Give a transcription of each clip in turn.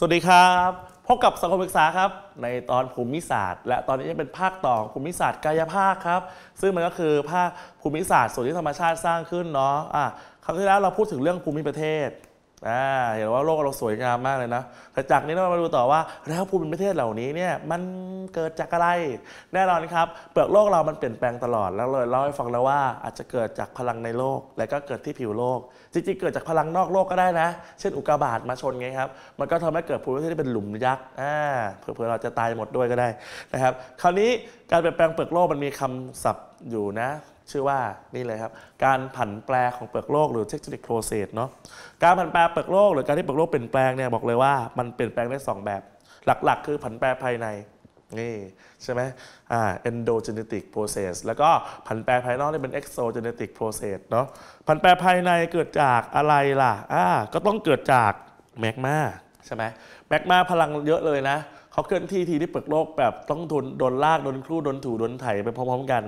สวัสดีครับ พบกับสังคมศึกษาครับในตอนภูมิศาสตร์และตอนนี้จะเป็นภาคต่อภูมิศาสตร์กายภาคครับ ซึ่งมันก็คือภาคภูมิศาสตร์ส่วนที่ธรรมชาติสร้างขึ้นเนาะอ่ะครั้งที่แล้วเราพูดถึงเรื่องภูมิประเทศอ่าเห็นว่าโลกเราสวยงามมากเลยนะแต่จากนี้เรามาดูต่อว่าแล้วภูมิประเทศเหล่านี้เนี่ยมันเกิดจากอะไรแน่นอนครับเปลือกโลกเรามันเปลี่ยนแปลงตลอดแล้วเลยเล่าให้ฟังแล้วว่าอาจจะเกิดจากพลังในโลก และก็เกิดที่ผิวโลกจริงๆเกิดจากพลังนอกโลกก็ได้นะ เช่นอุกกาบาตมาชนไงครับมันก็ทำให้เกิดภูมิประเทศที่เป็นหลุมยักษ์อ่าเผื่อเราจะตายหมดด้วยก็ได้นะครับคราวนี้การเปลี่ยนแปลงเปลือกโลกมันมีคำศัพท์อยู่นะชื่อว่า นี่เลยครับ การผันแปรของเปลือกโลกหรือ tectonic process เนาะ การผันแปรเปลือกโลกหรือการที่เปลือกโลกเปลี่ยนแปลงเนี่ยบอกเลยว่า มันเปลี่ยนแปลงได้ 2 แบบ หลักๆ คือผันแปรภายในนี่ใช่ไหมอ่า endogenetic process แล้วก็ผันแปรภายนอกนี่เป็น exogenetic process เนาะผันแปรภายในเกิดจากอะไรล่ะอ่าก็ต้องเกิดจากแมกมาใช่ไหมแมกมาพลังเยอะเลยนะเขาเคลื่อนที่ทีที่เปิดโลกแบบต้องทุนโดนลากโดนคลูโดนถูโดนไถไปพร้อม ๆ กัน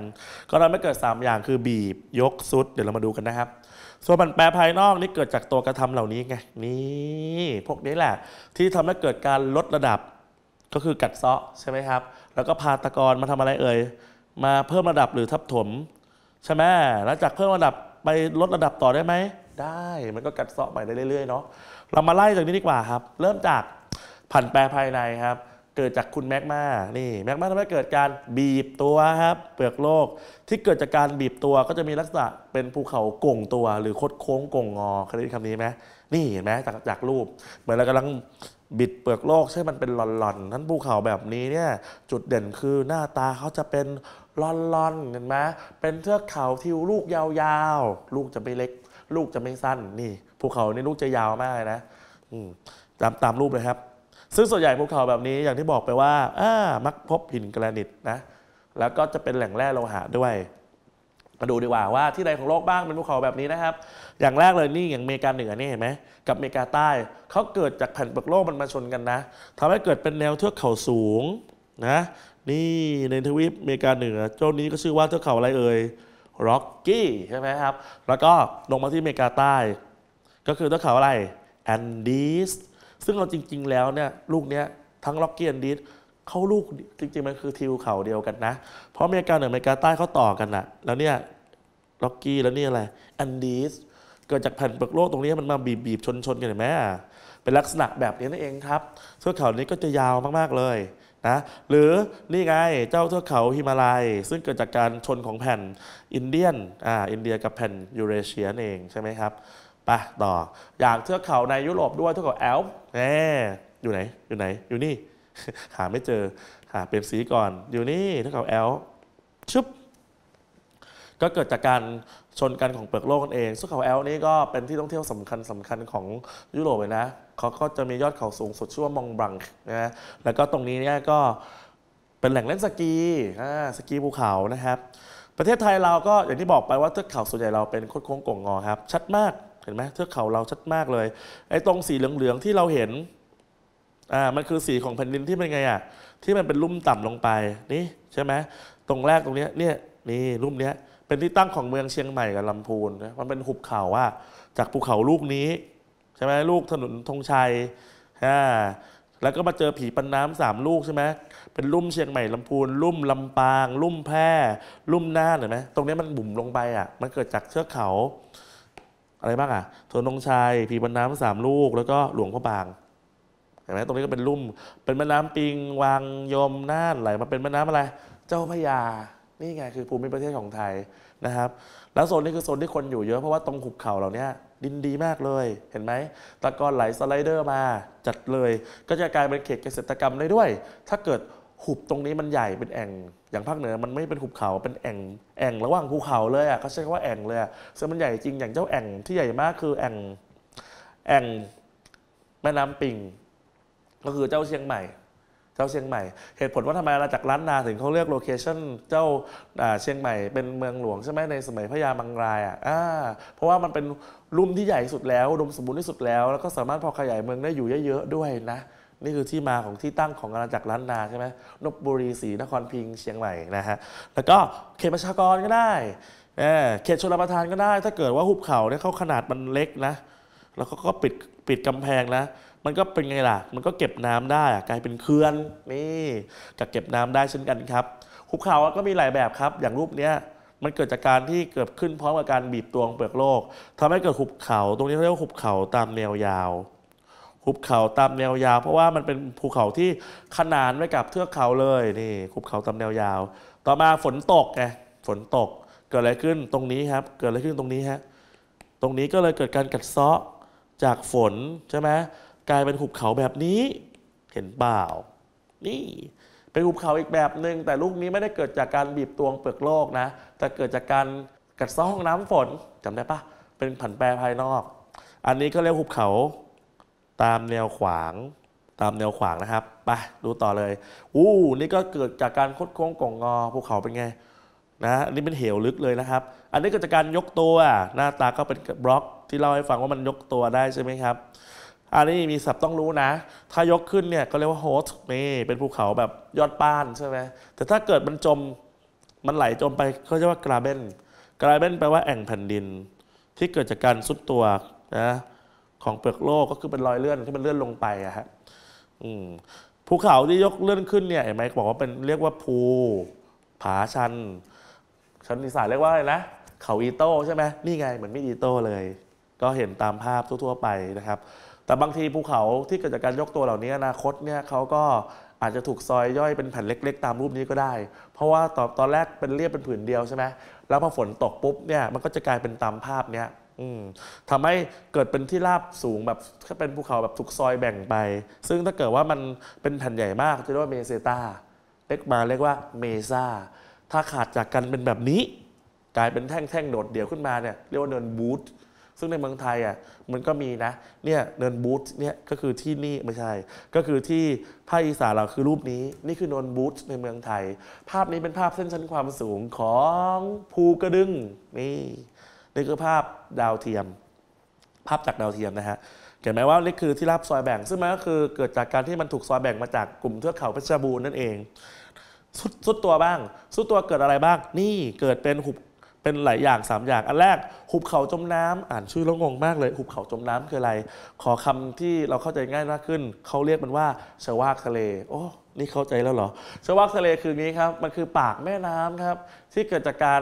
ก็ทำให้เกิด 3 อย่างคือบีบยกซุดเดี๋ยวเรามาดูกันนะครับส่วนมันแปรภายนอกนี่เกิดจากตัวกระทำเหล่านี้ไง นี่ พวกนี้แหละ ที่ทำให้เกิดการลดระดับก็คือกัดเซาะใช่ไหมครับ แล้วก็พาตะกอนมาทำอะไรเอ่ยมาเพิ่มระดับหรือทับถม ใช่ไหมแล้วจากเพิ่มระดับไปลดระดับต่อได้ไหมได้มันก็กัดเซาะใหม่ได้เรื่อยๆเนาะเรามาไล่จากนี้ดีกว่าครับ เริ่มจากผันแปรภายในครับเกิดจากคุณแมกมานี่แมกมาทำให้เกิดการบีบตัวครับ เปลือกโลก ที่เกิดจากการบีบตัวก็จะมีลักษณะ เป็นภูเขาก่งตัวหรือคดโค้งก่งงอเคยได้ยินคำนี้ไหมนี่ เห็นไหมจากจากรูปเหมือนเรากำลังบิดเปลือกโลกใช่มันเป็นหลอนๆนั้นภูเขาแบบนี้เนี่ย จุดเด่นคือหน้าตาเขาจะเป็นลอนๆเห็นไหมเป็นเทือกเขาทิวลูกยาวๆ ลูกจะไม่เล็ก ลูกจะไม่สั้น นี่ภูเขานี่ลูกจะยาวมากเลยนะตามตามรูปเลยครับซึ่งส่วนใหญ่ภูเขาแบบนี้ อย่างที่บอกไปว่าามักพบหินแกรนิตนะแล้วก็จะเป็นแหล่งแร่โลหะด้วยมาดูดีกว่าว่าที่ใดของโลกบ้างเป็นภูเขาแบบนี้นะครับ อย่างแรกเลยนี่อย่างอเมริกาเหนือนี่เห็นไหมกับอเมริกาใต้เขาเกิดจากแผ่นเปลือกโลกมันมาชนกันนะทำให้เกิดเป็นแนวเทือกเขาสูงนะนี่ในทวีปอเมริกาเหนือเจ้านี้ก็ชื่อว่าเทือกเขาอะไรเอ่ยร็อกกี้ใช่ไหมครับแล้วก็ลงมาที่อเมริกาใต้ ก็คือเทือกเขาอะไรแอนดีสซึ่งเราจริง ๆ แล้วเนี่ยลูกเนี้ยทั้งล็อกเกียนดิสเขาลูกจริง ๆ มันคือทิวเขาเดียวกันนะ เพราะอเมริกาเหนืออเมริกาใต้เขาต่อกันนะแล้วเนี่ยล็อกกี้แล้วนี่อะไรแอนดีสเกิดจากแผ่นเปลือกโลกตรงนี้มันมาบีบๆชนๆกันเห็นไหมเป็นลักษณะแบบนี้นั่นเองครับเทือกเขานี้ก็จะยาวมากๆ เลยนะหรือ นี่ไงเจ้าเทือกเขาฮิมาลัยซึ่งเกิดจากการชนของแผ่นอินเดียนอ่าอินเดียกับแผ่นยูเรเชียนเองใช่ไหมครับไปต่อ อย่างเทือกเขาในยุโรปด้วยเทือกเขาแอลป์แหมอยู่ไหนอยู่ไหนอยู่นี่ หาไม่เจอ หาเป็นสีก่อน อยู่นี่เท่ากับแอลชึบก็เกิดจากการชนกันของเปลือกโลกนั่นเองุ่เขาแอลนี้ก็เป็นที่ท่องเที่ยวสำคัญสำคัญของยุโรปเลยนะเขาก็จะมียอดเขาสูงสุดชื่อว่ามองบังนะแล้วก็ตรงนี้เนี่ยก็เป็นแหล่งเล่นสกีสกีภูเขานะครับ ประเทศไทยเราก็อย่างที่บอกไปว่าเทือกเขาส่วนใหญ่เราเป็นโค้งโก่งงอครับชัดมากเห็นไหมเทือกเขาเราชัดมากเลย ไอ้ตรงสีเหลืองๆที่เราเห็นอ่ามันคือสีของแผ่นดินที่เป็นไงอ่ะที่มันเป็นลุ่มต่ำลงไปนี่ใช่ไหมตรงแรกตรงเนี้ยเนี่ยนี่ลุ่มเนี้ยเป็นที่ตั้งของเมืองเชียงใหม่กับลำพูนมันเป็นหุบเขาอ่ะจากภูเขาลูกนี้ใช่ไหมลูกถนนธงชัยฮะแล้วก็มาเจอผีปันน้ำสามลูกใช่ไหมเป็นลุ่มเชียงใหม่ลำพูน ลุ่มลำปาง ลุ่มแพร่ ลุ่มน่านเห็นไหมตรงนี้มันบุ่มลงไปอ่ะมันเกิดจากเทือกเขาอะไรบ้างอ่ะทนนงชัยผีบันน้ำสามลูก แล้วก็หลวงพ่อบาง เห็นไหมตรงนี้ก็เป็นลุ่ม เป็นแม่น้ำปิง วางยมน่านไหลมาเป็นแม่น้ำอะไร เจ้าพยา นี่ไงคือภูมิประเทศของไทยนะครับ แล้วโซนนี้คือโซนที่คนอยู่เยอะเพราะว่าตรงหุบเขาเหล่านี้ดินดีมากเลยเห็นไหมตะกอนไหลสไลเดอร์มาจัดเลยก็จะกลายเป็นเขตเกษตรกรรมได้ด้วย ถ้าเกิดหุบตรงนี้มันใหญ่เป็นแอ่งอย่างภาคเหนือมันไม่เป็นหุบเขาเป็นแอ่งแอ่งระหว่างภูเขาเลยอ่ะเขาใช้คำว่าแอ่งเลยอ่ะซึ่งมันใหญ่จริงอย่างเจ้าแอ่งที่ใหญ่มากคือแอ่งแอ่งแม่น้ำปิงก็คือเจ้าเชียงใหม่ เจ้าเชียงใหม่เหตุผลว่าทำไมเราจากรล้านนาถึงเขาเลือกโลเคชั่นเจ้าเชียงใหม่เป็นเมืองหลวงใช่ไหมในสมัยพระยามังรายอ่ะเพราะว่ามันเป็นลุ่มที่ใหญ่สุดแล้วดมสมบูรณ์ที่สุดแล้วแล้ว ก็สามารถพอขยายเมืองได้อยู่เยอะๆด้วยนะนี่คือที่มาของที่ตั้งของอาณาจักรล้านนาใช่ไหมนบบุรีศรีนครพิงค์เชียงใหม่นะฮะแล้วก็เขตประชากรก็ได้เขตชลประทานก็ได้ ถ้าเกิดว่าหุบเขาเนี่ยเขาขนาดมันเล็กนะแล้วก็ก็ปิดปิดกำแพงนะ มันก็เป็นไงล่ะมันก็เก็บน้ำได้กลายเป็นเขื่อนนี่กักเก็บน้ำได้เช่นกันครับ หุบเขาก็มีหลายแบบครับ อย่างรูปเนี้ยมันเกิดจากการที่เกิดขึ้นพร้อมกับการบีบตัวของเปลือกโลก ทำให้เกิดหุบเขาตรงนี้เรียกว่าหุบเขาตามแนวยาวหุบเขาตามแนวยาวเพราะว่ามันเป็นภูเขาที่ขนานไว้กับเทือกเขาเลยนี่หุบเขาตามแนวยาว ต่อมาฝนตกไงฝนตกเกิดอะไรขึ้นตรงนี้ครับ เกิดอะไรขึ้นตรงนี้ฮะตรงนี้ก็เลยเกิดการกัดเซาะจากฝน ใช่ไหมกลายเป็นหุบเขาแบบนี้เห็นเปล่านี่ เป็นหุบเขาอีกแบบหนึ่งแต่ลูกนี้ไม่ได้เกิดจากการบีบตวงเปลือกโลกนะ แต่เกิดจากการกัดเซาะของน้ำฝนจำได้ปะเป็นผันแปรภายนอก อันนี้ก็เรียกหุบเขาตามแนวขวางตามแนวขวางนะครับไปดูต่อเลย อู้นี่ก็เกิดจากการคดโค้งก่องงอภูเขาเป็นไงนะอันนี้เป็นเหวลึกเลยนะครับ อันนี้เกิดจากการยกตัวหน้าตาก็เป็นบล็อก ที่เล่าให้ฟังว่ามันยกตัวได้ใช่ไหมครับอันนี้มีศัพท์ต้องรู้นะ ถ้ายกขึ้นเนี่ยก็เรียกว่าโฮสต์นี่เป็นภูเขาแบบยอดป้านใช่ไหมแต่ถ้าเกิดมันจมมันไหลจมไปเขาเรียกว่า กราเบนกราเบนแปลว่าแอ่งแผ่นดิน ที่เกิดจากการซุดตัวนะของเปลือกโลกก็คือเป็นรอยเลื่อนที่มันเลื่อนลงไปอะฮะภูเขาที่ยกเลื่อนขึ้นเนี่ยเห็นไหมบอกว่าเป็นเรียกว่าภู ผาชันชันอีสานเรียกว่าอะไรนะเขาอีโต้ใช่ไหมนี่ไงเหมือนไม่อีโต้เลย ก็เห็นตามภาพทั่วๆไปนะครับ แต่บางทีภูเขาที่เกิดจากการยกตัวเหล่านี้อนาคตเนี่ยเขาก็อาจจะถูกซอยย่อยเป็นแผ่นเล็ก ๆ ตามรูปนี้ก็ได้ เพราะว่าตอนตอนแรกเป็นเรียบเป็นผืนเดียวใช่ไหมแล้วพอฝนตกปุ๊บเนี่ยมันก็จะกลายเป็นตามภาพเนี้ยทำให้เกิดเป็นที่ราบสูงแบบถ้าเป็นภูเขาแบบถูกซอยแบ่งไป ซึ่งถ้าเกิดว่ามันเป็นแผ่นใหญ่มาก จะเรียกว่าเมเซตาเล็กมาเรียกว่าเมซาถ้าขาดจากกันเป็นแบบนี้กลายเป็นแท่งๆโดด เดี่ยวขึ้นมาเนี่ยเรียกว่าเนินบูธซึ่งในเมืองไทยอ่ะมันก็มีนะ เนี่ยเนินบูธเนี่ยก็คือที่นี่ไม่ใช่ ก็คือที่ ภาคอีสานเราคือรูปนี้นี่คือเนินบูธในเมืองไทย ภาพนี้เป็นภาพเส้นชั้นความสูงของภูกระดึงนี่นี่คือภาพดาวเทียม ภาพจากดาวเทียมนะฮะ เห็นไหมว่านี่คือที่รับซอยแบ่ง ซึ่งมันก็คือ เกิดจากการที่มันถูกซอยแบ่งมาจากกลุ่มเทือกเขาเพชรบูรณ์นั่นเองสุดสุดตัวบ้าง สุดตัวเกิดอะไรบ้าง นี่เกิดเป็นหุบ เป็นหลายอย่าง3อย่าง อันแรกหุบเขาจมน้ำ อ่านชื่อแล้วงงมากเลย หุบเขาจมน้ำคืออะไร ขอคำที่เราเข้าใจง่ายมากขึ้นเขาเรียกมันว่าชวากทะเล โอ้ นี่เข้าใจแล้วเหรอชวากทะเลคือนี้ครับ มันคือปากแม่น้ำครับ ที่เกิดจากการ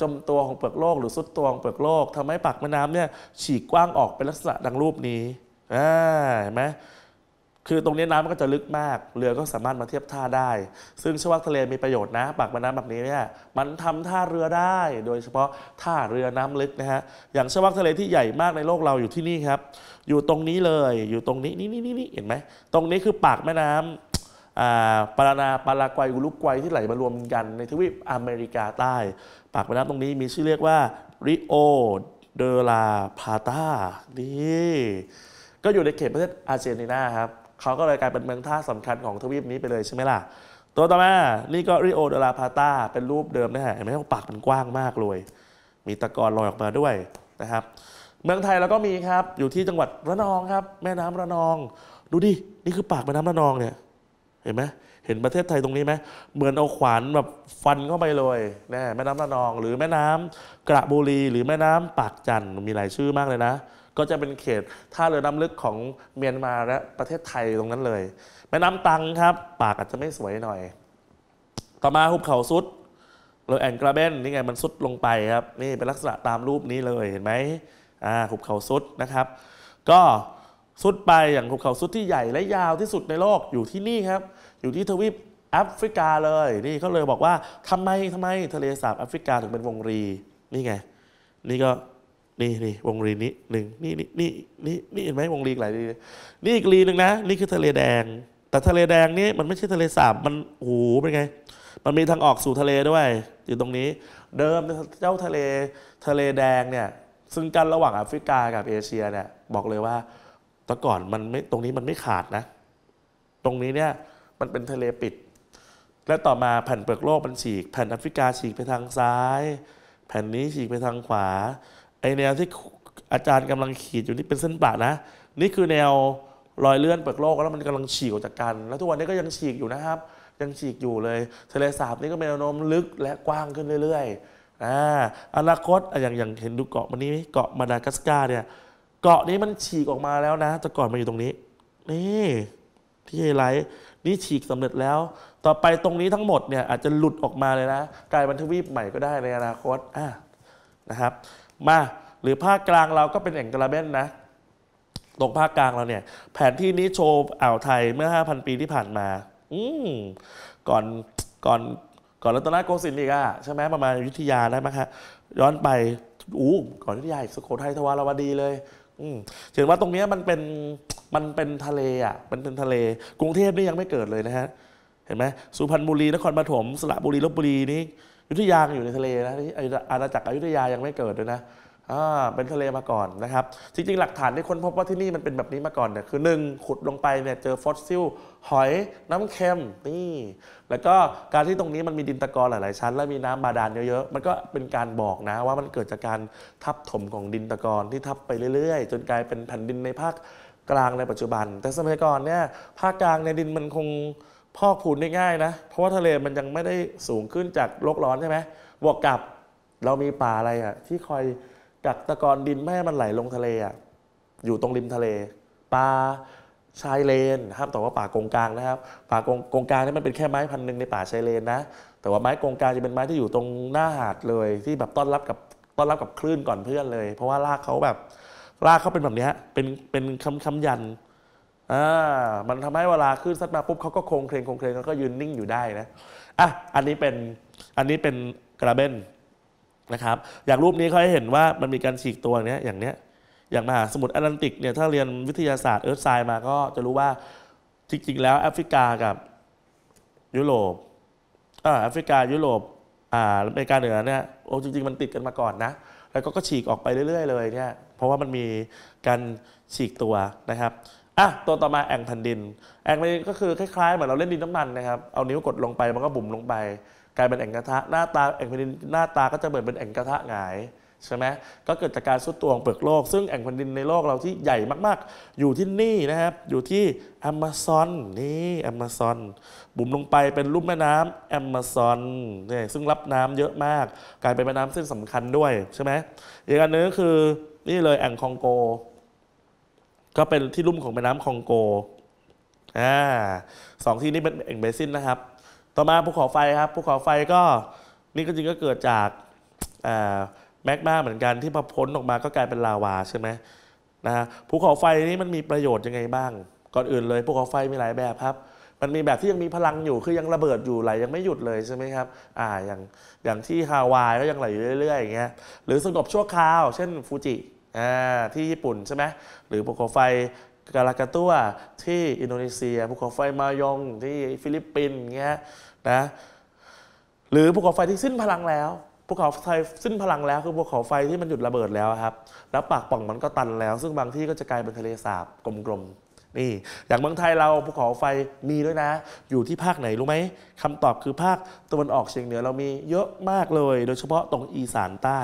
จมตัวของเปลือกโลกหรือสุดตัวของเปลือกโลก ทำให้ปากแม่น้ำเนี่ย ฉีกกว้างออกเป็นลักษณะดังรูปนี้เห็นไหมคือตรงนี้น้ำมันก็จะลึกมาก เรือก็สามารถมาเทียบท่าได้ ซึ่งชวักทะเลมีประโยชน์นะปากแม่น้ำแบบนี้เนี่ยมันทำท่าเรือได้โดยเฉพาะท่าเรือน้ำลึกนะฮะอย่างชวักทะเลที่ใหญ่มากในโลกเราอยู่ที่นี่ครับ อยู่ตรงนี้เลยอยู่ตรงนี้นี่นี่นี่เห็นไหมตรงนี้คือปากแม่น้ำปารานาปารากวัยอุลุกวัยที่ไหลมารวมกันในทวีปอเมริกาใต้ ปากแม่น้ำตรงนี้มีชื่อเรียกว่าริโอเดลาพาตานี่ ก็อยู่ในเขตประเทศอาร์เจนตินาครับ เขาก็เลยกลายเป็นเมืองท่าสำคัญของทวีปนี้ไปเลยใช่ไหมล่ะ ตัวต่อมา นี่ก็ริโอเดลาพาตา เป็นรูปเดิมนะฮะเห็นไหมว่าปากมันกว้างมากเลย มีตะกอนลอยออกมาด้วยนะครับ เมืองไทยเราก็มีครับ อยู่ที่จังหวัดระนองครับ แม่น้ำระนอง ดูดิ นี่คือปากแม่น้ำระนองเนี่ยเห็นไหมเห็นประเทศไทยตรงนี้ไหมเหมือนเอาขวานแบบฟันเข้าไปเลยน่แม่น้ำระนองหรือแม่น้ำกระบุรีหรือแม่น้ำปากจันมีหลายชื่อมากเลยนะ ก็จะเป็นเขตท่าเรือน้ำลึกของเมียนมาและประเทศไทยตรงนั้นเลย แม่น้ำตังครับ ปากอาจจะไม่สวยหน่อย ต่อมาหุบเขาซุดเราแอนกระเบนนี่ไงมันซุดลงไปครับนี่เป็นลักษณะตามรูปนี้เลยเห็นไหมอ่าหุบเขาซุดนะครับ ก็สุดไปอย่างหุบเขาสุดที่ใหญ่และยาวที่สุดในโลกอยู่ที่นี่ครับ อยู่ที่ทวีปแอฟริกาเลยนี่เขาเลยบอกว่าทำไมทำไม ทะเลสาบแอฟริกาถึงเป็นวงรีนี่ไง นี่ก็นี่นี่วงรีนี้หนึ่งนี่นี่นี่นี่นี่เห็นไหมวงรีหลายรีนี่อีกรีหนึ่งนะ นี่คือทะเลแดง แต่ทะเลแดงนี่มันไม่ใช่ทะเลสาบมันโอ้โหเป็นไง มันมีทางออกสู่ทะเลด้วย อยู่ตรงนี้ เดิมเจ้าทะเลทะเลแดงเนี่ยซึ่งกันระหว่างแอฟริกากับเอเชียเนี่ยบอกเลยว่าต่ก่อนมันไม่ตรงนี้มันไม่ขาดนะ ตรงนี้เนี่ยมันเป็นทะเลปิด และต่อมาแผ่นเปลือกโลกมันฉีก แผ่นแอฟริกาฉีกไปทางซ้าย แผ่นนี้ฉีกไปทางขวาไอแนวที่อาจารย์กำลังขีดอยู่นี่เป็นเส้นปะนะ นี่คือแนวรอยเลื่อนเปลือกโลกแล้วมันกำลังฉีกออกจากกันแล้วทุกวันนี้ก็ยังฉีกอยู่นะครับ ยังฉีกอยู่เลยทะเลสาบนี่ก็มีแนวโน้มลึกและกว้างขึ้นเรื่อยๆอ่าอนาคตอย่างอย่างเห็นดูเกาะมันนี้เกาะมาดากัสการ์เนี่ยเกาะนี้มันฉีกออกมาแล้วนะแต่ก่อนมันอยู่ตรงนี้ นี่ ที่ไฮไลท์นี่ฉีกสำเร็จแล้ว ต่อไปตรงนี้ทั้งหมดเนี่ย อาจจะหลุดออกมาเลยนะ กลายเป็นทวีปใหม่ก็ได้ในอนาคตอ่ะนะครับ มาหรือภาคกลางเราก็เป็นแอ่งกระเบนนะ ตรงภาคกลางเราเนี่ย แผนที่นี้โชว์อ่าวไทยเมื่อ 5,000 ปีที่ผ่านมา อืมก่อนก่อนก่อนรัตนโกสินทร์อีกอะใช่ไหมประมาณยุทธยาได้ไหมฮะย้อนไปอู้ก่อนยุธยาสุโขทัยทวารวดีเลยถึงว่าตรงนี้มันเป็นมันเป็นทะเลอ่ะมันเป็นทะเล กรุงเทพนี่ยังไม่เกิดเลยนะฮะ เห็นไหมสุพรรณบุรีนครปฐมสระบุรีลบบุรีนี่ยุทธยาอยู่ในทะเลนะที่อาณาจักรอยุธยายังไม่เกิดเลยนะอ่าเป็นทะเลมาก่อนนะครับ จริงๆหลักฐานที่ค้นพบว่าที่นี่มันเป็นแบบนี้มาก่อนเนี่ยคือหนึ่งขุดลงไปเนี่ยเจอฟอสซิลหอย น้ำเค็มนี่ แล้วก็การที่ตรงนี้มันมีดินตะกอนหลาย ๆชั้น และมีน้ำบาดาลเยอะๆ มันก็เป็นการบอกนะว่ามันเกิดจากการทับถมของดินตะกอนที่ทับไปเรื่อย ๆ จนกลายเป็นแผ่นดินในภาคกลางในปัจจุบัน แต่สมัยก่อนเนี่ย ภาคกลางในดินมันคงพอกพูนได้ง่ายนะ เพราะว่าทะเลมันยังไม่ได้สูงขึ้นจากโลกร้อนใช่ไหมบวกกับเรามีป่าอะไรอะที่คอยกักตะกอนดินไม่ให้มันไหลลงทะเลอะอยู่ตรงริมทะเลปลาชายเลนห้ามต่อว่าป่ากงกลางนะครับ ป่ากงกงกลางนี่มันเป็นแค่ไม้พันหนึ่งในป่าชายเลนนะแต่ว่าไม้กงกลางจะเป็นไม้ที่อยู่ตรงหน้าหาดเลย ที่แบบต้อนรับกับต้อนรับกับคลื่นก่อนเพื่อนเลย เพราะว่ารากเขาแบบ รากเขาเป็นแบบนี้เป็นเป็นคำคำยันอ่ามันทำให้เวลาคลื่นซัดมาปุ๊บเขาก็โคงเครงโคงเครงแล้วก็ยืนนิ่งอยู่ได้นะอ่ะอันนี้เป็นอันนี้เป็นกระเบนนะครับ อย่างรูปนี้เขาให้เห็นว่ามันมีการฉีกตัวเนี้ยอย่างเนี้ยอย่างมหาสมุทรแอตแลนติกเนี่ยถ้าเรียนวิทยาศาสตร์เอิร์ธไซน์มาก็จะรู้ว่า จริงๆแล้วแอฟริกากับยุโรปแอฟริกายุโรปอ่าอเมริกาเหนือเนี่ยโอ้จริงๆ มันติดกันมาก่อนนะ แล้วก็ก็ฉีกออกไปเรื่อยๆ เลยเนี่ยเพราะว่ามันมีการฉีกตัวนะครับอ่ะตัวต่อมาแองแผ่นดิน แองแผ่นดินก็คือคล้ายๆเหมือนเราเล่นดินน้ำมันนะครับ เอานิ้วกดลงไปมันก็บุ๋มลงไป กลายเป็นแองกระทะหน้าตาแองแผ่นดินหน้าตาก็จะเหมือนเป็นแองกระทะหงายใช่ไหมก็เกิดจากการสุดตัวของเปลือกโลก ซึ่งแอ่งแผ่นดินในโลกเราที่ใหญ่มากๆ อยู่ที่นี่นะครับ อยู่ที่แอมซอนนี่แอมซอน บุ่มลงไปเป็นรูปแม่น้ำแอมซอนนี่ซึ่งรับน้ำเยอะมาก กลายเป็นแม่น้ำเส้นสำคัญด้วยใช่ไหมอีกอันนึงก็คือนี่เลยแอ่งคองโก ก็เป็นที่ลุ่มของแม่น้ำคองโกอ่าสองที่นี้เป็นแอ่งเบสินนะครับ ต่อมาภูเขาไฟครับภูเขาไฟก็นี่ก็จริงก็เกิดจากอ่าแมกมาเหมือนกันที่พอพ้นออกมาก็กลายเป็นลาวาใช่ไหมนะะภูเขาไฟนี้มันมีประโยชน์ยังไงบ้าง ก่อนอื่นเลยภูเขาไฟมีหลายแบบครับมันมีแบบที่ยังมีพลังอยู่คือยังระเบิดอยู่ไหลยังไม่หยุดเลยใช่ไหมครับอ่าอย่างอย่างที่ฮาวายก็ยังไหลอยู่เรื่อยๆอย่างเงี้ยหรือสงบชั่วคราวเช่นฟูจิอ่าที่ญี่ปุ่นใช่ไหมหรือภูเขาไฟกาลากาตัวที่อินโดนีเซียภูเขาไฟมายองที่ฟิลิปปินส์เงี้ยนะหรือภูเขาไฟที่สิ้นพลังแล้วภูเขาไฟสิ้นพลังแล้วคือภูเขาไฟที่มันหยุดระเบิดแล้วครับ แล้วปากป่องมันก็ตันแล้ว ซึ่งบางที่ก็จะกลายเป็นทะเลสาบกลมๆนี่อย่างเมืองไทยเราภูเขาไฟมีด้วยนะ อยู่ที่ภาคไหน รู้ไหมคำตอบคือภาคตะวันออกเฉียงเหนือเรามีเยอะมากเลย โดยเฉพาะตรงอีสานใต้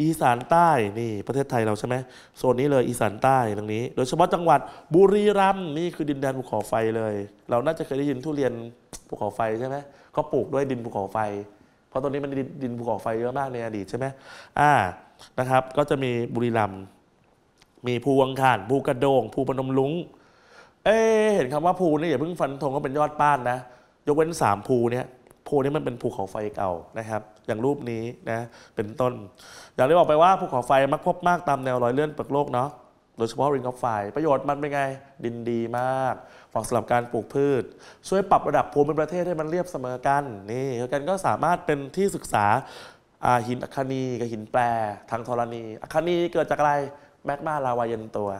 อีสานใต้นี่ ประเทศไทยเราใช่ไหมโซนนี้เลยอีสานใต้ตรงนี้ โดยเฉพาะจังหวัดบุรีรัมย์นี่คือดินแดนภูเขาไฟเลย เราน่าจะเคยได้ยินทุเรียนภูเขาไฟใช่ไหมก็ปลูกด้วยดินภูเขาไฟพราะตอนนี้มันดินภูเขาไฟเยอะมากในอดีตใช่ไหมอ่า นะครับ ก็จะมีบุรีรัมย์มีภูวังคาน ภูกระโดง ภูปนมลุง เอ๊เห็นคำว่าภูนี่อย่าเพิ่งฟันธงว่าเป็นยอดป้านนะ ยกเว้นสามภูเนี่ยภูนี้มันเป็นภูเขาไฟเก่านะครับ อย่างรูปนี้นะ เป็นต้น อย่างที่บอกไปว่าภูเขาไฟมักพบมากตามแนวรอยเลื่อนเปลือกโลกเนาะดยเฉพาะริงกอฟไฟประโยชน์มันเป็นไง ดินดีมากเหมาะสำหรับการปลูกพืช ช่วยปรับระดับภูมิประเทศให้มันเรียบเสมอกัน นี่กันก็สามารถเป็นที่ศึกษาหินอัคนีกับหินแปรทางธรณีอัคนีเกิดจากอะไร แมกมาลาวายันตัว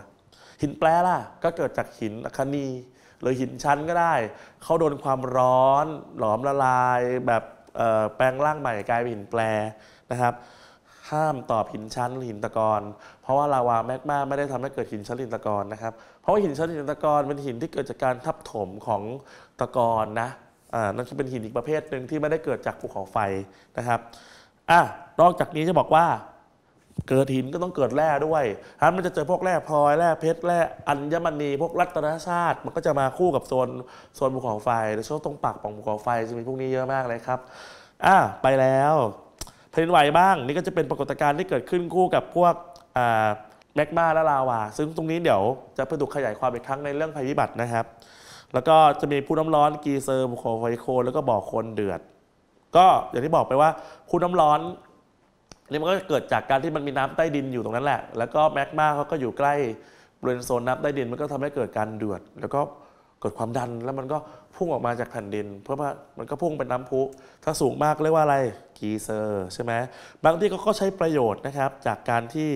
หินแปรล่ะก็เกิดจากหินอัคนี หรือหินชั้นก็ได้เขาโดนความร้อน หลอมละลาย แบบแปลงร่างใหม่ กลายเป็นหินแปรนะครับ้ามตอบหินชั้นหรือหินตะกอนเพราะว่าลาวาแมกมาไม่ได้ทำให้เกิดหินชั้นหินตะกอนนะครับเพราะว่าหินชั้นหินตะกอนเป็นหินที่เกิดจากการทับถมของตะกอนนะอ่านั่นคือเป็นหินอีกประเภทหนึ่งที่ไม่ได้เกิดจากภูเขาไฟนะครับอ่ะนอกจากนี้จะบอกว่า เกิดหินก็ต้องเกิดแร่ด้วยฮะมันจะเจอพวกแร่พลอยแร่เพชรแร่อัญมณีพวกรัตนชาติมันก็จะมาคู่กับโซนโซนภูเขาไฟโดยเฉพาะตรงปากของภูเขาไฟจะมีพวกนี้เยอะมากเลยครับ อ่าไปแล้วแผ่นดินไหวบ้างนี่ก็จะเป็นปรากฏการณ์ที่เกิดขึ้นคู่กับพวกแมกมาและลาวาซึ่งตรงนี้เดี๋ยวจะไปดูขยายความอีกครั้งในเรื่องภัยพิบัตินะครับ แล้วก็จะมีผู้น้ำร้อนกีเซอร์บุคลไฟโคแล้วก็บ่อโคนเดือด ก็อย่างที่บอกไปว่าผูน้ำร้อนนี่มันก็เกิดจากการที่มันมีน้ำใต้ดินอยู่ตรงนั้นแหละ แล้วก็แมกมาเขาก็อยู่ใกล้บริเวณโซนน้ำใต้ดินมันก็ทำให้เกิดการเดือดแล้วก็กดความดันแล้วมันก็พุ่งออกมาจากแผ่นดิน เพราะว่ามันก็พุ่งเป็นน้ำพุ ถ้าสูงมาก เรียกว่าอะไร กีเซอร์ ใช่ไหมบางที่ก็ใช้ประโยชน์นะครับ จากการที่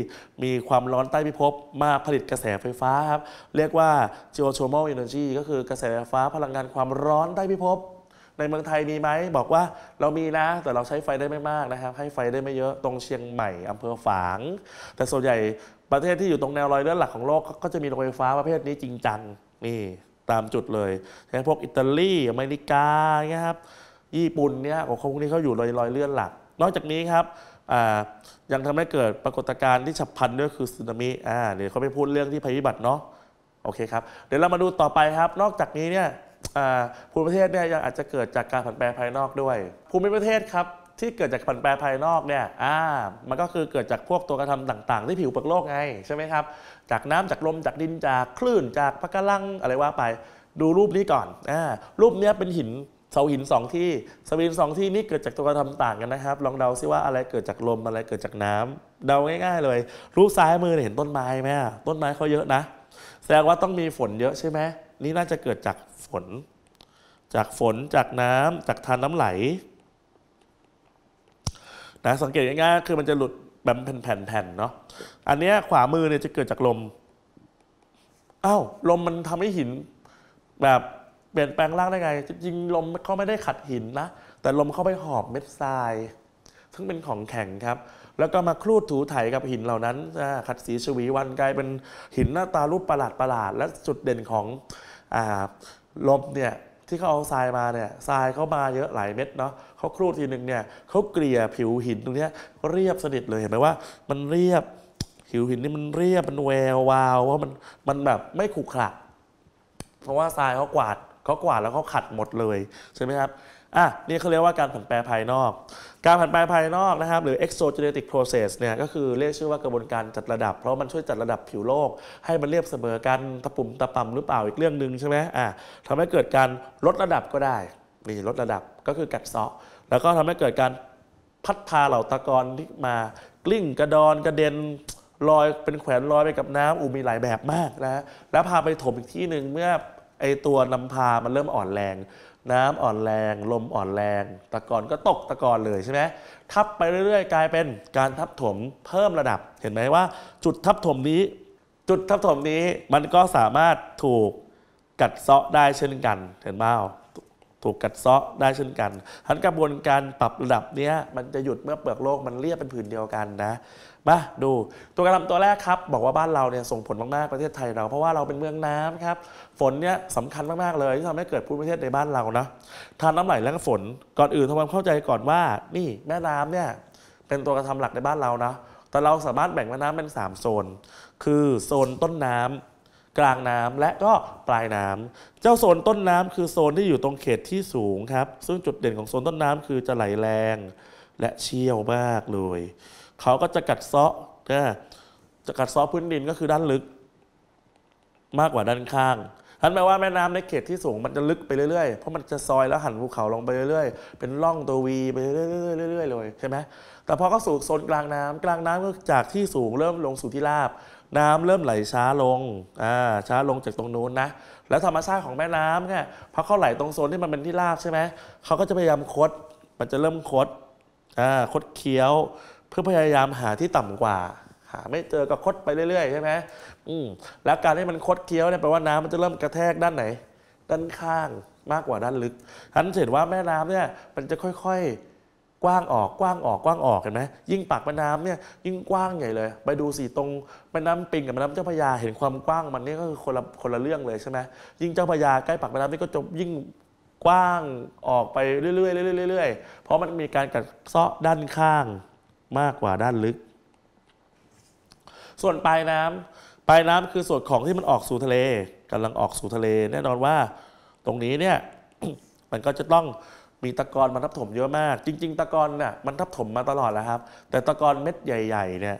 มีความร้อนใต้พิภพมาผลิตกระแสไฟฟ้าครับ เรียกว่า geothermal energy ก็คือกระแสไฟฟ้าพลังงานความร้อนใต้พิภพในเมืองไทยมีไหม บอกว่าเรามีนะแต่เราใช้ไฟได้ไม่มากนะครับ ให้ไฟได้ไม่เยอะตรงเชียงใหม่อำเภอฝางแต่ส่วนใหญ่ประเทศที่อยู่ตรงแนวรอยเลื่อนหลักของโลก ก็จะมีโรงไฟฟ้าประเภทนี้จริงจังนี่ตามจุดเลยใช่พวก อิตาลีอเมริกาเนยครับญี่ปุ่นเนี่ยของพวกนี้เขาอยู่ลอยลอยเลื่อนหลัก นอกจากนี้ครับยังทำให้เกิดปรากฏการณ์ที่ฉับพลันด้วยคือสึนามิอ่าเดี๋ยวเขาไปพูดเรื่องที่ภัยพิบัติเนาะโอเคครับเดี๋ยวเรามาดูต่อไปครับ นอกจากนี้เนี่ยภูมิประเทศเนี่ยยังอาจจะเกิดจากการผันแปรภายนอกด้วย ภูมิประเทศครับ ที่เกิดจากผันแปรภายนอกเนี่ยอ่ามันก็คือเกิดจากพวกตัวกระทำต่างๆ ที่ผิวเปลือกโลกไงใช่ไหมครับจากน้ำจากลม จากดินจากคลื่นจากพะกะลังอะไรว่าไป ดูรูปนี้ก่อนอ่ารูปนี้เป็นหินเสาหินสองที่สวินสองที่นี่เกิดจากตัวกรทำต่างกันนะครับ ลองเดาซิว่าอะไรเกิดจากลมอะไรเกิดจากน้ำเดาง่าย ๆ เลยรูปซ้ายมือเห็นต้นไม้ไหมต้นไม้เขาเยอะนะ แสดงว่าต้องมีฝนเยอะใช่ไหมนี่น่าจะเกิดจากฝน จากฝนจากน้ำ จากทานน้ำไหลนะสังเกตง่ายๆคือมันจะหลุดแบบแผ่นๆเนาะ อันนี้ขวามือ เนี่ยจะเกิดจากลมอ้าวลมมันทำให้หิน แบบเปลี่ยนแปลงร่างได้ไง จริงลมเขาไม่ได้ขัดหินนะ แต่ลมเข้าไปหอบเม็ดทรายซึ่งเป็นของแข็งครับ แล้วก็มาคลูดถูถ่ายกับหินเหล่านั้น ขัดสีชวีวันกลายเป็นหินหน้าตารูปประหลาดประหลาด และจุดเด่นของลมเนี่ย ที่เขาเอาทรายมาเนี่ยทรายเขามาเยอะหลายเม็ดเนาะเขาครูดทีหนึ่งเนี่ยเขาเกลี่ยผิวหินตรงนี้เรียบสนิทเลยเห็นไหมว่า มันเรียบผิวหินนี่มันเรียบมันแวววาวว่ามันมันแบบไม่ขรุขระเพราะว่าทรายเขากวาดเขากวาดแล้วเขาขัดหมดเลยใช่ไหมครับอ่ะนี่เขาเรียกว่าการผันแปรภายนอก การผันแปรภายนอกนะครับหรือ exogenetic process เนี่ยก็คือเรียกชื่อว่ากระบวนการจัดระดับ เพราะมันช่วยจัดระดับผิวโลก ให้มันเรียบเสมอกันตะปุ่มตะป่ำหรือเปล่าอีกเรื่องหนึ่งใช่ไหมอ่ะทำให้เกิดการลดระดับก็ได้นีลดระดับก็คือกัดเซาะ แล้วก็ทำให้เกิดการพัดพาเหล่าตะกอนที่มา กลิ้งกระดอนกระเด็นลอยเป็นแขวนลอยไปกับน้ำอูมีหลายแบบมากนะแล้วพาไปถมอีกที่หนึ่งเมื่อไอตัวนำพามันเริ่มอ่อนแรง น้ำอ่อนแรงลมอ่อนแรง ตะกอนก็ตกตะกอนเลยใช่ไหมทับไปเรื่อยๆกลายเป็นการทับถมเพิ่มระดับเห็นไหมว่า จุดทับถมนี้ จุดทับถมนี้มันก็สามารถถูกกัดเซาะได้เช่นกันเห็นเหมาถูกกัดเซาะได้เช่นกัน ทั้นกระบวนการปรับระดับเนี้ยมันจะหยุดเมื่อเปลือกโลก มันเรียบเป็นผืนเดียวกันนะ มาดูตัวกระลำตัวแรกครับบอกว่าบ้านเราเนี่ยส่งผลมาก ๆ ประเทศไทยเรา เพราะว่าเราเป็นเมืองน้ำครับ ฝนเนี่ยสำคัญมาก ๆ เลย ที่ทำให้เกิดภูมิประเทศในบ้านเรานะทานน้ำไหลแล้็ฝนก่อนอื่นทำความเข้าใจก่อนว่า นี่แม่น้ำเนี่ยเป็นตัวกระทำหลักในบ้านเรานะแต่เราสามารถแบ่งแม่น้ำเป็น3โซนคือโซนต้นน้ำกลางน้ำและก็ปลายน้ำ เจ้าโซนต้นน้ำคือโซนที่อยู่ตรงเขตที่สูงครับ ซึ่งจุดเด่นของโซนต้นน้ำคือจะไหลแรงและเชี่ยวมากเลย เขาก็จะกัดเซาะนะจะกัดเซาะพื้นดินก็คือด้านลึกมากกว่าด้านข้างนั่นแปลว่าแม่น้ำในเขตที่สูงมันจะลึกไปเรื่อย ๆ เพราะมันจะซอยแล้วหันภูเขาลงไปเรื่อยๆ เป็นร่องตัววีไปเรื่อยๆเลยใช่ไหมแต่พอเข้าสู่โซนกลางน้ำ กลางน้ำก็จากที่สูง เริ่มลงสู่ที่ราบน้ำเริ่มไหลช้าลง อ่า ช้าลงจากตรงนู้นนะ แล้วธรรมชาติของแม่น้ำเนี่ยพอเขาไหลตรงโซนที่มันเป็นที่ราบใช่ไหม เขาก็จะพยายามคด มันจะเริ่มคดอ่าคดเคี้ยว เพื่อพยายามหาที่ต่ำกว่า หา ไม่เจอก็คดไปเรื่อยๆใช่ไหมอืมแล้วการที่มันคดเคี้ยวเนี่ยแปลว่าน้ำมันจะเริ่มกระแทกด้านไหน ด้านข้างมากกว่าด้านลึก ทั้นเห็นว่าแม่น้ำเนี่ย มันจะค่อยๆกว้างออกกว้างออกกว้างออกเห็นไหมยิ่งปากแม่น้ำเนี่ยยิ่งกว้างใหญ่เลย ไปดูสิตรงแม่น้ำปิง กับแม่น้ำเจ้าพระยาเห็นความกว้างมันนี่ก็คือคนละคนละเรื่องเลยใช่ไหมยิ่งเจ้าพระยาใกล้ปากแม่น้ำนี่ก็จะยิ่งกว้างออกไปเรื่อยๆเรื่อยๆเพราะมันมีการกัดเซาะด้านข้างมากกว่าด้านลึก ส่วนปลายน้ำปลายน้ำคือส่วนของที่มันออกสู่ทะเลกำลังออกสู่ทะเลแน่นอนว่าตรงนี้เนี่ยมันก็จะต้องมีตะกอนมาทับถมเยอะมากจริง ๆตะกอนเนี่ยมันทับถมมาตลอดแล้วครับ แต่ตะกอนเม็ดใหญ่ ๆ เนี่ย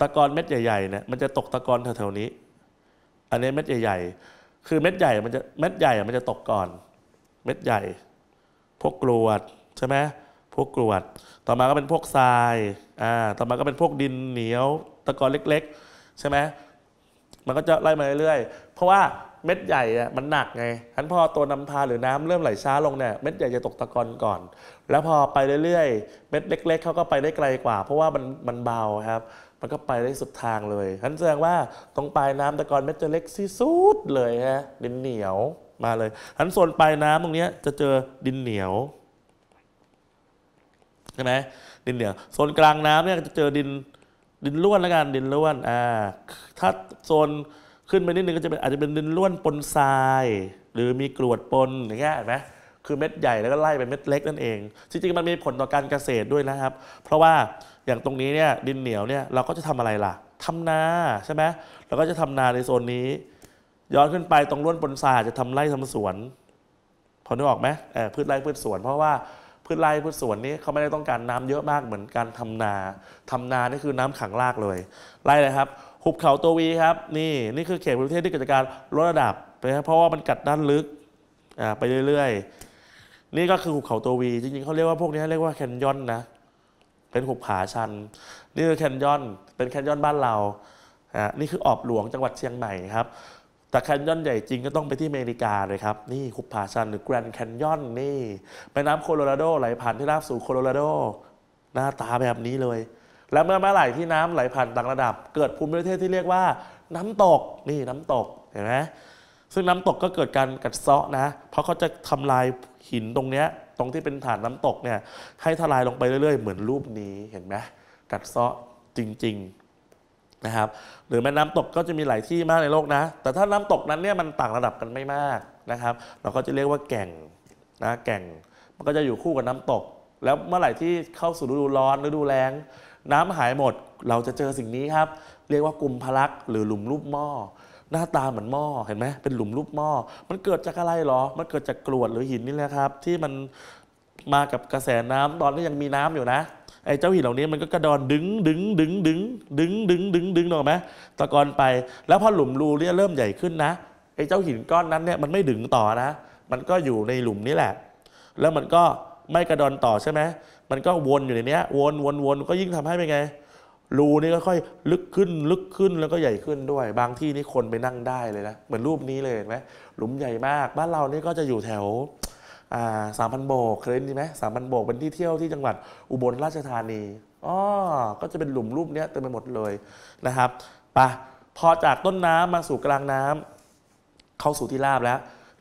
ตะกอนเม็ดใหญ่ๆเนี่ยมันจะตกตะกอนแถวๆนี้ อันนี้เม็ดใหญ่ ๆ คือเม็ดใหญ่มันจะเม็ดใหญ่มันจะตกก่อนเม็ดใหญ่ พวกกรวดใช่ไหมพวกกรวด ต่อมาก็เป็นพวกทรายอ่าต่อมาก็เป็นพวกดินเหนียว ตะกอนเล็กๆใช่ไหมมันก็จะไล่มาเรื่อยๆเพราะว่าเม็ดใหญ่มันหนักไง ฉันพอตัวนำพาหรือน้ำเริ่มไหลช้าลงเนี่ยเม็ดใหญ่จะตกตะกอนก่อน แล้วพอไปเรื่อยๆเม็ดเล็ก ๆเขาก็ไปได้ไกลกว่า เพราะว่ามันมันเบาครับ มันก็ไปได้สุดทางเลยฉันแสดงว่าตรงปลายน้ำตะกอนเม็ดจะเล็กที่สุดเลยฮะดินเหนียวมาเลยฉันโซนปลายน้ำตรงนี้จะเจอดินเหนียวใช่ไหมดินเหนียวโซนกลางน้ำเนี่ยจะเจอดินดินล้วนแล้วกันดินล้วนอ่าถ้าโซนขึ้นไปนิดนึงก็จะเป็นอาจจะเป็นดินล้วนปนทราย หรือมีกรวดปนอย่างเงี้ยเห็นไหมคือเม็ดใหญ่แล้วก็ไล่ไปเม็ดเล็กนั่นเองจริงๆมันมีผลต่อการเกษตรด้วยนะครับ เพราะว่าอย่างตรงนี้เนี่ยดินเหนียวเนี่ยเราก็จะทำอะไรล่ะ ทำนาใช่ไหมเราก็จะทำนาในโซนนี้ ย้อนขึ้นไปตรงล้วนปนทรายจะทำไร่ทำสวนพอนึกออกไหมพืชไร่พืชสวน เพราะว่าพืชไร่พืชสวนนี้เขาไม่ได้ต้องการน้ำเยอะมากเหมือนการทำนา ทำนานี่คือน้ำขังรากเลย ไร่เลยครับหุบเขาตัววีครับนี่นี่คือเขตประเทศที่เกิดจการลดระดับนะเพราะว่ามันกัดด้านลึกไปเรื่อยๆนี่ก็คือหุบเขาตัววีจริงๆเขาเรียกว่าพวกนี้เรียกว่าแคนยอนนะ เป็นหุบผาชันนี่คือแคนยอนเป็นแคนยอนบ้านเราอ่ะนี่คือออบหลวงจังหวัดเชียงใหม่ครับ แต่แคนยอนใหญ่จริงก็ต้องไปที่อเมริกาเลยครับ นี่หุบผาชันหรือแกรนด์แคนยอนนี่แม่น้ำโคโลราโดไหลผ่านที่ราบสู่โคโลราโดหน้าตาแบบนี้เลยและเมื่อเมื่อไหร่ที่น้ำไหลผ่านต่างระดับ เกิดภูมิประเทศที่เรียกว่าน้ำตกนี่น้ำตกเห็นไหมซึ่งน้ำตกก็เกิดการกัดเซาะนะเพราะเขาจะทำลายหินตรงเนี้ยตรงที่เป็นฐานน้ำตกเนี่ยให้ทลายลงไปเรื่อยๆเหมือนรูปนี้เห็นไหมกัดเซาะจริงๆนะครับ หรือแม่น้ำตกก็จะมีหลายที่มากในโลกนะ แต่ถ้าน้ำตกนั้นเนี่ยมันต่างระดับกันไม่มากนะครับ เราก็จะเรียกว่าแก่งนะแก่งมันก็จะอยู่คู่กับน้ำตก แล้วเมื่อไหร่ที่เข้าสู่ฤดูร้อนฤดูแล้งน้ำหายหมดเราจะเจอสิ่งนี้ครับ เรียกว่ากลุ่มพลักหรือหลุมรูปหม้อหน้าตาเหมือนหม้อเห็นไหมเป็นหลุมรูปหม้อมันเกิดจากอะไรหรอ มันเกิดจากกรวดหรือหินนี่แหละครับ ที่มันมากับกระแสน้ำตอนที่ยังมีน้ำอยู่นะไอ้เจ้าหินเหล่านี้มันก็กระดอนดึงดึงดึงดึงดึงดึงดึงดึงหรอกไหมตะกอนไป แล้วพอหลุมรูเนี่ยเริ่มใหญ่ขึ้นนะไอ้เจ้าหินก้อนนั้นเนี่ยมันไม่ดึงต่อนะ มันก็อยู่ในหลุมนี่แหละ แล้วมันก็ไม่กระดอนต่อใช่ไหมมันก็วนอยู่ในนี้วนวนวนก็ยิ่งทำให้เป็นไงรูนี่ก็ค่อยลึกขึ้นลึกขึ้นแล้วก็ใหญ่ขึ้นด้วย บางที่นี่คนไปนั่งได้เลยนะเหมือนรูปนี้เลยเห็นไหมหลุมใหญ่มาก บ้านเรานี่ก็จะอยู่แถวสามพันโบกเคยได้ยินไหมสามพันโบกเป็นที่เที่ยวที่จังหวัดอุบลราชธานีอ๋อก็จะเป็นหลุมรูปนี้เต็มไปหมดเลยนะครับปะพอจากต้นน้ำมาสู่กลางน้ำ เข้าสู่ที่ราบแล้ว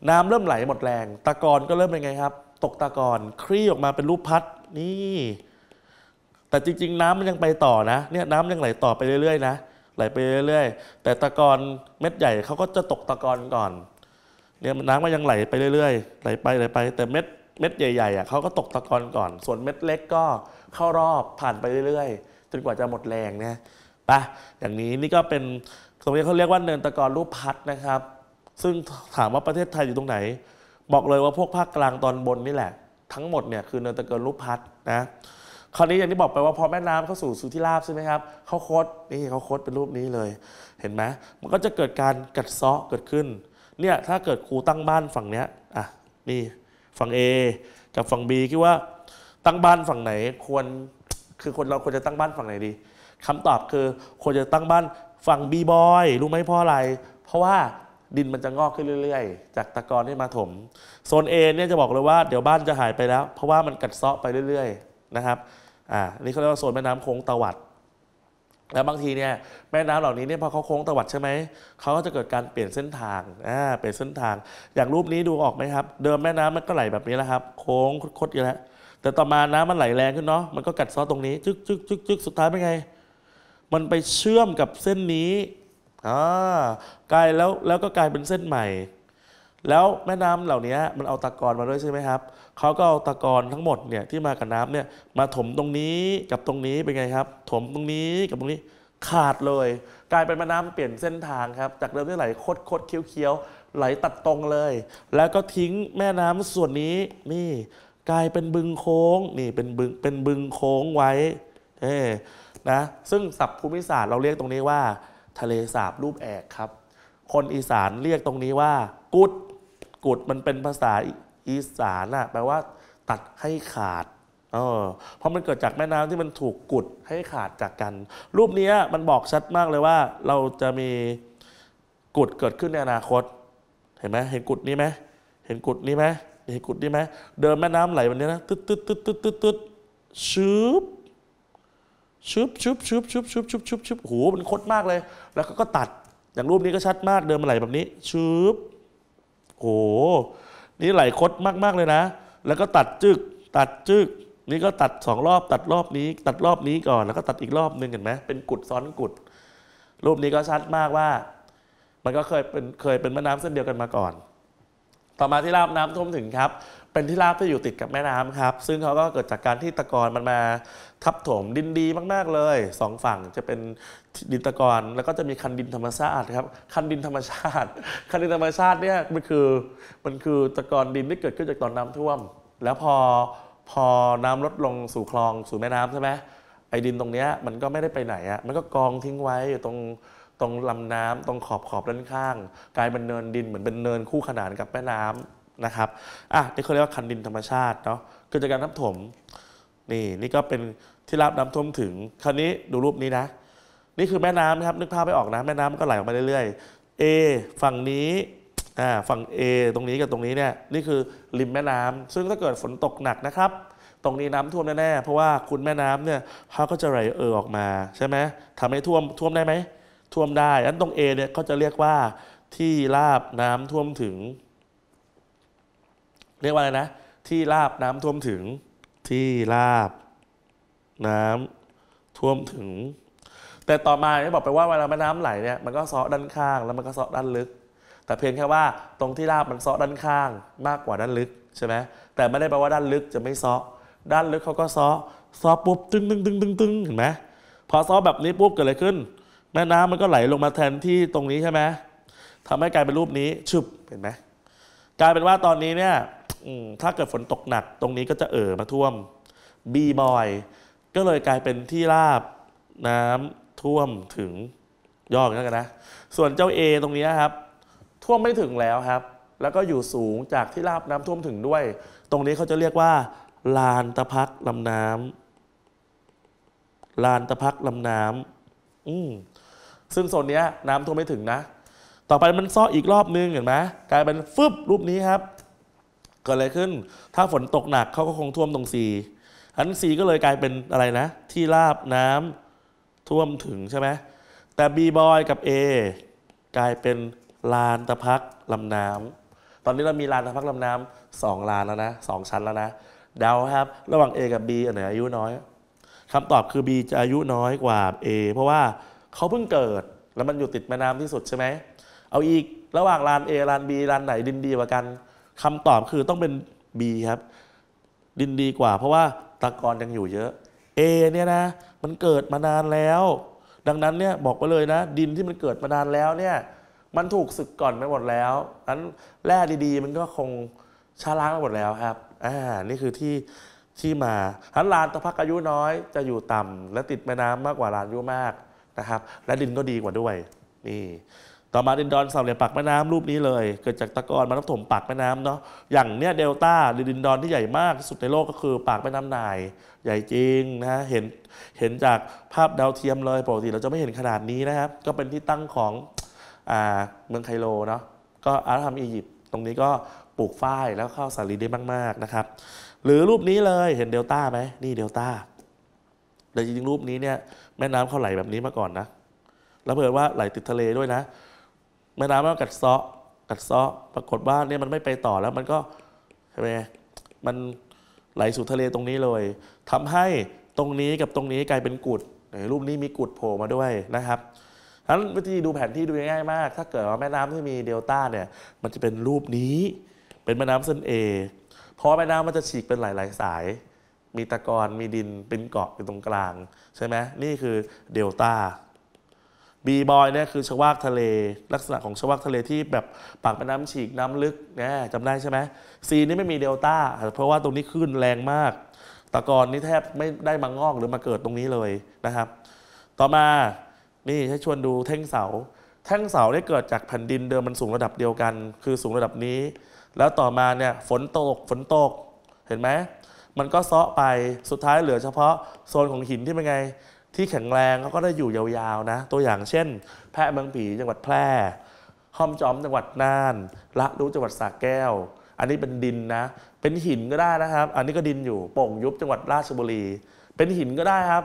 น้ำเริ่มไหลหมดแรง ตะกอนก็เริ่มเป็นไงครับ ตกตะกอนคลี่ออกมาเป็นรูปพัดนี่แต่จริง ๆ น้ำมันยังไปต่อนะเนี่ยน้ำยังไหลต่อไปเรื่อยๆนะ ไหลไปเรื่อยๆ แต่ตะกอนเม็ดใหญ่เขาก็จะตกตะกอนก่อนเนี่ยน้ำมันยังไหลไปเรื่อยๆไหล ไปไหลไปแต่เม็ดเม็ดใหญ่ๆอ่ะเขาก็ตกตะกอนก่อน ส่วนเม็ดเล็กก็เข้ารอบผ่านไปเรื่อย ๆจนกว่าจะหมดแรงเนี่ยปะอย่างนี้นี่ก็เป็นตรงนี้เขาเรียกว่าเนินตะกอนรูปพัดนะครับ ซึ่งถามว่าประเทศไทยอยู่ตรงไหน บอกเลยว่าพวกภาคกลางตอนบนนี่แหละทั้งหมดเนี่ยคือเนินตะเกินรูปพัดนะคราวนี้อย่างที่บอกไปว่า พอแม่น้ำเข้าสู่สุธิราบใช่ไหมครับเขาโคดนี่เขาโคดเป็นรูปนี้เลย เห็นไหมมันก็จะเกิดการกัดเซาะเกิดขึ้น เนี่ยถ้าเกิดครูตั้งบ้านฝั่งเนี้ยอ่ะนี่ฝั่ง A กับฝั่ง B คิดว่า ตั้งบ้านฝั่งไหนควรคือคนเราควรจะตั้งบ้านฝั่งไหนดี คำตอบคือควรจะตั้งบ้านฝั่ง B บอยรู้ไหมเพราะอะไร เพราะว่าดินมันจะงอกขึ้นเรื่อย ๆ จากตะกอนที่มาถมโซนเอเนี่ยจะบอกเลยว่าเดี๋ยวบ้านจะหายไปแล้วเพราะว่ามันกัดเซาะไปเรื่อย ๆ นะครับอ่า นี่เขาเรียกว่าโซนแม่น้ำโค้งตะวัดแล้วบางทีเนี่ยแม่น้ำเหล่านี้เนี่ยพอเขาโค้งตะวัดใช่ไหมเขาก็จะเกิดการเปลี่ยนเส้นทางอ่าเปลี่ยนเส้นทาง อย่างรูปนี้ดูออกไหมครับ เดิมแม่น้ำมันก็ไหลแบบนี้แหละครับ โค้งคดๆอยู่แล้วแต่ต่อมาน้ำมันไหลแรงขึ้นเนาะมันก็กัดเซาะตรงนี้จึ๊กจึ๊กจึ๊กจึ๊กสุดท้ายเป็นไงมันไปเชื่อมกับเส้นนี้อ่ากลายแล้วแล้วก็กลายเป็นเส้นใหม่ แล้วแม่น้ำเหล่านี้มันเอาตะกอนมาด้วยใช่ไหมครับ เขาก็เอาตะกอนทั้งหมดเนี่ยที่มากับน้ำเนี่ยมาถมตรงนี้กับตรงนี้เป็นไงครับ ถมตรงนี้กับตรงนี้ ขาดเลย กลายเป็นแม่น้ำเปลี่ยนเส้นทางครับ จากเดิมที่ไหลคดคดเคี้ยวเคี้ยวไหลตัดตรงเลย แล้วก็ทิ้งแม่น้ำส่วนนี้ นี่ กลายเป็นบึงโค้งนี่เป็นบึงเป็นบึงโค้งไว้เอนะซึ่งศัพท์ภูมิศาสตร์เราเรียกตรงนี้ว่าทะเลสาบรูปแอกครับ คนอีสานเรียกตรงนี้ว่า กุด กุดมันเป็นภาษาอีสานอะแปลว่า ตัดให้ขาด เออ เพราะมันเกิดจากแม่น้ำที่มันถูกกุดให้ขาดจากกัน รูปนี้มันบอกชัดมากเลยว่า เราจะมี กุดเกิดขึ้นในอนาคต เห็นไหมเห็นกุดนี้ไหมเห็นกุดนี้ไหมเห็นกุดนี้ไหมเดินแม่น้ำไหลวันนี้นะตึ๊ดตึ๊ดตึ๊ดตึ๊ดตึ๊ดตดชื้อชุบชุบชุบชุบชุบชุบชุบชุบโหมันคดมากเลย แล้วก็ตัดอย่างรูปนี้ก็ชัดมากเดินมาไหลแบบนี้ชุบโห นี่ไหลคดมากๆเลยนะ แล้วก็ตัดจึก ตัดจึก นี่ก็ตัดสองรอบ ตัดรอบนี้ ตัดรอบนี้ก่อนแล้วก็ตัดอีกรอบหนึ่งเห็นไหมเป็นกุดซ้อนกุด รูปนี้ก็ชัดมากว่า มันก็เคยเป็นเคยเป็นแม่น้ำเส้นเดียวกันมาก่อน ต่อมาที่ราบน้ำท่วมถึงครับเป็นที่ราบที่อยู่ติดกับแม่น้ำครับ ซึ่งเขาก็เกิดจากการที่ตะกอนมันมาทับถมดินดีมาก ๆเลยสองฝั่งจะเป็นดินตะกอนแล้วก็จะมีคันดินธรรมชาติครับ คันดินธรรมชาติ คันดินธรรมชาติเนี่ยมันคือ มันคือตะกอนดินที่เกิดขึ้นจากตอนน้าท่วม แล้วพอพอน้ำลดลงสู่คลองสู่แม่น้ำใช่ไหมไอ้ดินตรงเนี้ยมันก็ไม่ได้ไปไหนอะ่ะมันก็กองทิ้งไว้อยู่ตรงตรงลำน้ำตรงขอบขอบด้านข้าง กลายเป็นเนินดินเหมือนเป็นเนินคู่ขนานกับแม่น้ำนะครับ อ่ะ นี่เขาเรียกว่าคันดินธรรมชาติเนาะเกิดจากการน้ำถม นี่ นี่ก็เป็นที่รับน้ำท่วมถึง คราวนี้ดูรูปนี้นะ นี่คือแม่น้ำนะครับ นึกภาพไปออกนะ แม่น้ำก็ไหลออกมาเรื่อยๆ A ฝั่งนี้ อ่า ฝั่ง A ตรงนี้กับตรงนี้เนี่ย นี่คือริมแม่น้ำ ซึ่งถ้าเกิดฝนตกหนักนะครับ ตรงนี้น้ำท่วมแน่ๆ เพราะว่าคุณแม่น้ำเนี่ยเขาก็จะไหลเออออกมาใช่ไหมทำให้ท่วมท่วมได้ไหมท่วมได้อันตรง A เนี่ยเขาจะเรียกว่าที่ราบน้ำท่วมถึงเรียกว่าอะไรนะ ที่ราบน้ำท่วมถึงที่ราบ น้ำท่วมถึง แต่ต่อมานี่บอกไปว่าเวลาแม่น้ำไหลเนี่ยมันก็ซาะด้านข้าง แล้วมันก็ซาะด้านลึก แต่เพียงแค่ว่าตรงที่ราบมันซาะด้านข้าง มากกว่าด้านลึก ใช่ไหมแต่ไม่ได้แปลว่าด้านลึกจะไม่ซาะด้านลึกเขาก็ซาะซาะปุ๊บตึ้งตึ้งตึ้งตึ้งตึงเห็นไหมพอซาะแบบนี้ปุ๊บเกิดอะไรขึ้นแม่น้ำมันก็ไหลลงมาแทนที่ตรงนี้ใช่ไหมทำให้กลายเป็นรูปนี้ชุบเห็นไหมกลายเป็นว่าตอนนี้เนี่ยถ้าเกิดฝนตกหนักตรงนี้ก็จะเอ่อมาท่วมบีบอยก็เลยกลายเป็นที่ราบน้ำท่วมถึง ยอดแล้วกันนะส่วนเจ้า A ตรงนี้ครับท่วมไม่ถึงแล้วครับ แล้วก็อยู่สูงจากที่ราบน้ำท่วมถึงด้วย ตรงนี้เขาจะเรียกว่า ลานตะพักลำน้ำลานตะพักลำน้ำอืมซึ่งโซนนี้น้ำท่วมไม่ถึงนะ ต่อไปมันซ่ออีกรอบนึงเห็นไหมกลายเป็นฟึบรูปนี้ครับกิดอะไรขึ้นถ้าฝนตกหนักเขาก็คงท่วมตรงซีอันซีก็เลยกลายเป็นอะไรนะที่ราบน้ำท่วมถึงใช่ไหมแต่บีบอยกับ A กลายเป็นลานตะพักลำน้ำตอนนี้เรามีลานตะพักลำน้ำสองลานแล้วนะสองชั้นแล้วนะ เดาครับ ระหว่าง A กับ B อันไหนอายุน้อยคำตอบคือ B จะอายุน้อยกว่า A เพราะว่าเขาเพิ่งเกิดแล้วมันอยู่ติดแม่น้ำที่สุดใช่ไหมเอาอีก ระหว่างลาน A ลาน B ลานไหนดินดีกว่ากันคำตอบคือต้องเป็น B ครับ ดินดีกว่า เพราะว่าตะกอนยังอยู่เยอะ A เนี่ยนะมันเกิดมานานแล้ว ดังนั้นเนี่ยบอกไปเลยนะ ดินที่มันเกิดมานานแล้วเนี่ย มันถูกสึกก่อนไปหมดแล้วนั้นแร่ดี ๆ มันก็คงชาล้างไปหมดแล้วครับอ่านี่คือที่ที่มาทั้นลานตะพักอายุน้อยจะอยู่ต่ำ และติดแม่น้ำมากกว่าลานอายุมากนะครับ และดินก็ดีกว่าด้วย นี่ต่อมาดินดอนสาวเหลี่ยมปากแม่น้ำรูปนี้เลย เกิดจากตะกอนมาทับถมปากแม่น้ำเนาะอย่างเนี้ยเดลต้าหรือดินดอนที่ใหญ่มากที่สุดในโลกก็คือปากแม่น้ำนายใหญ่จริงนะ เห็นเห็นจากภาพดาวเทียมเลยปกติเราจะไม่เห็นขนาดนี้นะครับ ก็เป็นที่ตั้งของอ่าเมืองไคโร เนาะก็อารามอียิปต์ตรงนี้ก็ปลูกฝ้ายแล้วเข้าสาลีได้มากๆนะครับ หรือรูปนี้เลยเห็นเดลต้าไหมนี่เดลต้า แต่จริงๆรูปนี้เนี่ยแม่น้ำเขาไหลแบบนี้มาก่อนนะแล้วเผื่อว่าไหลติดทะเลด้วยนะแม่น้ำมันกัดเซาะกัดเซาะปรากฏว่าเนี่ยมันไม่ไปต่อแล้วมันก็ใช่ไหมมันไหลสู่ทะเลตรงนี้เลย ทำให้ตรงนี้กับตรงนี้กลายเป็นกุดรูปนี้มีกุดโผล่มาด้วยนะครับนั้นวิธีดูแผนที่ดูง่ายมากถ้าเกิดว่าแม่น้ำที่มีเดลต้าเนี่ย มันจะเป็นรูปนี้ เป็นแม่น้ำเส้นเอเพราะแม่น้ำมันจะฉีกเป็นหลายๆสาย มีตะกอนมีดินเป็นเกาะอยู่ตรงกลาง ใช่ไหมนี่คือเดลต้าบีบอยเนี่ยคือชวากทะเล ลักษณะของชวากทะเลที่แบบปากแม่น้ำฉีกน้ำลึกนะจำได้ใช่ไหมซีนี้ไม่มีเดลต้า เพราะว่าตรงนี้ขึ้นแรงมากตะกอนนี่แทบไม่ได้มางอกหรือมาเกิดตรงนี้เลยนะครับ ต่อมานี่ให้ชวนดูแท่งเสา แท่งเสาได้เกิดจากแผ่นดินเดิมมันสูงระดับเดียวกัน คือสูงระดับนี้ แล้วต่อมาเนี่ยฝนตกฝนตกเห็นไหมมันก็เซาะไปสุดท้ายเหลือเฉพาะ โซนของหินที่เป็นไงที่แข็งแรงเขาก็ได้อยู่ยาวๆนะตัวอย่างเช่น แพะเมืองผีจังหวัดแพร่ห้อมจอมจังหวัดน่านละล่จังหวัดสระแก้ว อันนี้เป็นดินนะเป็นหินก็ได้นะครับ อันนี้ก็ดินอยู่โป่งยุบจังหวัดราชบุรี เป็นหินก็ได้ครับ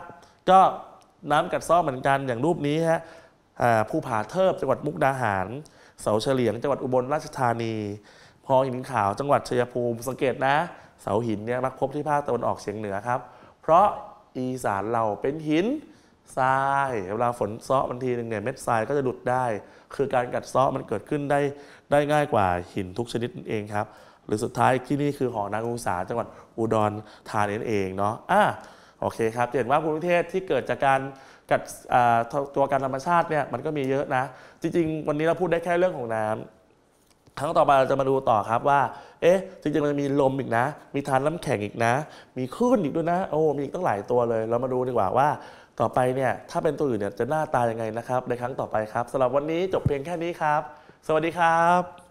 ก็น้ำกัดซ่อเหมือนกันอย่างรูปนี้ฮะผู้ผาเทิบจังหวัดมุกดาหาร เสาเฉลียงจังหวัดอุบลราชธานี พอหินขาวจังหวัดชัยภูมิ สังเกตนะ เสาหินเนี่ยมักพบที่ภาคตะวันออกเฉียงเหนือครับ เพราะอีสานเราเป็นหินทราย เวลาฝนซ้อบางทีหนึ่งเนี่ยเม็ดทรายก็จะหลุดได้ คือการกัดซ้อมันเกิดขึ้นได้ได้ง่ายกว่าหินทุกชนิดนั่นเองครับ หรือสุดท้ายที่นี่คือหอนางอุษาจังหวัดอุดรธานีนนั่เองเนาะอ่ะโอเคครับเห็นว่าภูมิประเทศที่เกิดจากการกัดตัวการธรรมชาติเนี่ย มันก็มีเยอะนะ จริง ๆ วันนี้เราพูดได้แค่เรื่องของน้ำครั้งต่อไปเราจะมาดูต่อครับว่าเอ๊ะจริงๆมันมีลมอีกนะ มีทานน้ำแข็งอีกนะ มีคลื่นอีกด้วยนะ โอ้ มีอีกตั้งหลายตัวเลย เรามาดูดีกว่าว่า ต่อไปเนี่ย ถ้าเป็นตัวอื่นเนี่ย จะหน้าตายังไงนะครับ ในครั้งต่อไปครับ สำหรับวันนี้จบเพียงแค่นี้ครับ สวัสดีครับ